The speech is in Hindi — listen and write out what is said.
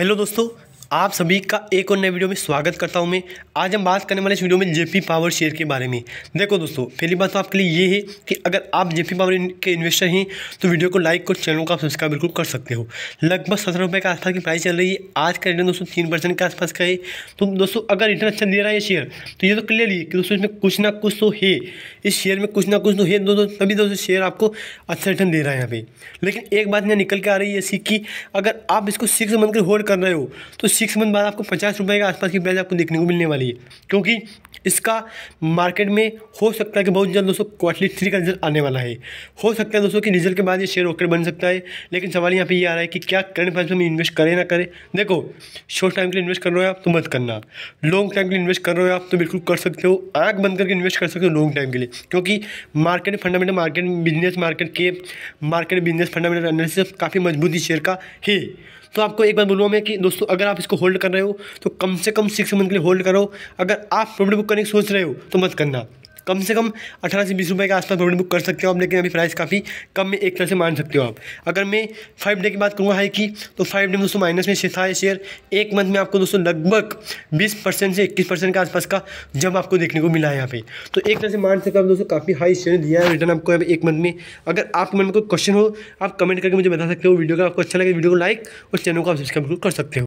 हेलो दोस्तों आप सभी का एक और नए वीडियो में स्वागत करता हूं मैं आज हम बात करने वाले इस वीडियो में जेपी पावर शेयर के बारे में देखो दोस्तों पहली बात तो आपके लिए ये है कि अगर आप जेपी पावर के इन्वेस्टर हैं तो वीडियो को लाइक और चैनल को आप सब्सक्राइब बिल्कुल कर सकते हो लगभग सत्रह रुपये के आसपास की प्राइस चल रही है आज का रिटर्न दोस्तों तीन परसेंट के आसपास का है तो दोस्तों अगर रिटर्न अच्छा दे रहा है शेयर तो ये तो क्लियरली है कि दोस्तों इसमें कुछ ना कुछ तो है इस शेयर में कुछ ना कुछ तो है दोस्तों तभी दोस्तों शेयर आपको अच्छा रिटर्न दे रहा है यहाँ पर लेकिन एक बात यहाँ निकल के आ रही है ऐसी कि अगर आप इसको सिक्स मंथ के होल्ड कर रहे हो तो सिक्स मंथ बाद आपको पचास रुपये के आसपास की प्राइस आपको देखने को मिलने वाली है क्योंकि इसका मार्केट में हो सकता है कि बहुत जल्द दोस्तों क्वार्टली थ्री का रिजल्ट आने वाला है हो सकता है दोस्तों कि रिजल्ट के बाद ये शेयर ओकर बन सकता है लेकिन सवाल यहाँ पे ये आ रहा है कि क्या करंट प्राइस में इन्वेस्ट करें ना करें देखो शॉर्ट टाइम के लिए इन्वेस्ट कर रहे हो आप तो मत करना लॉन्ग टाइम के लिए इन्वेस्ट कर रहे हो आप तो बिल्कुल कर सकते हो आँख बंद करके इन्वेस्ट कर सकते हो लॉन्ग टाइम के लिए क्योंकि market fundamental market business market के मार्केट बिजनेस फंडामेंटल एनालिसिस काफ़ी मजबूती शेयर का है तो आपको एक बार बोलूँगा मैं कि दोस्तों अगर आप इसको होल्ड कर रहे हो तो कम से कम सिक्स मंथ के लिए होल्ड करो अगर आप प्रॉपर्टी बुक करने की सोच रहे हो तो मत करना कम से कम अठारह से बीस रुपये के आसपास प्रॉपर्टी बुक कर सकते हो आप लेकिन अभी प्राइस काफ़ी कम में एक तरह से मान सकते हो आप अगर मैं फाइव डे की बात करूँगा हाई की तो फाइव डे में दोस्तों माइनस में था शेयर एक मंथ में आपको दोस्तों लगभग बीस परसेंट से इक्कीस परसेंट के आसपास का जब आपको देखने को मिला है यहाँ पे तो एक तरह से मान सकते हो आप दोस्तों काफ़ी हाई शेयर दिया है रिटर्न आपको एक मंथ में अगर आप मन में कोई क्वेश्चन हो आप कमेंट करके मुझे बता सकते हो वीडियो का आपको अच्छा लगे वीडियो को लाइक और चैनल को आप सब्सक्राइब कर सकते हो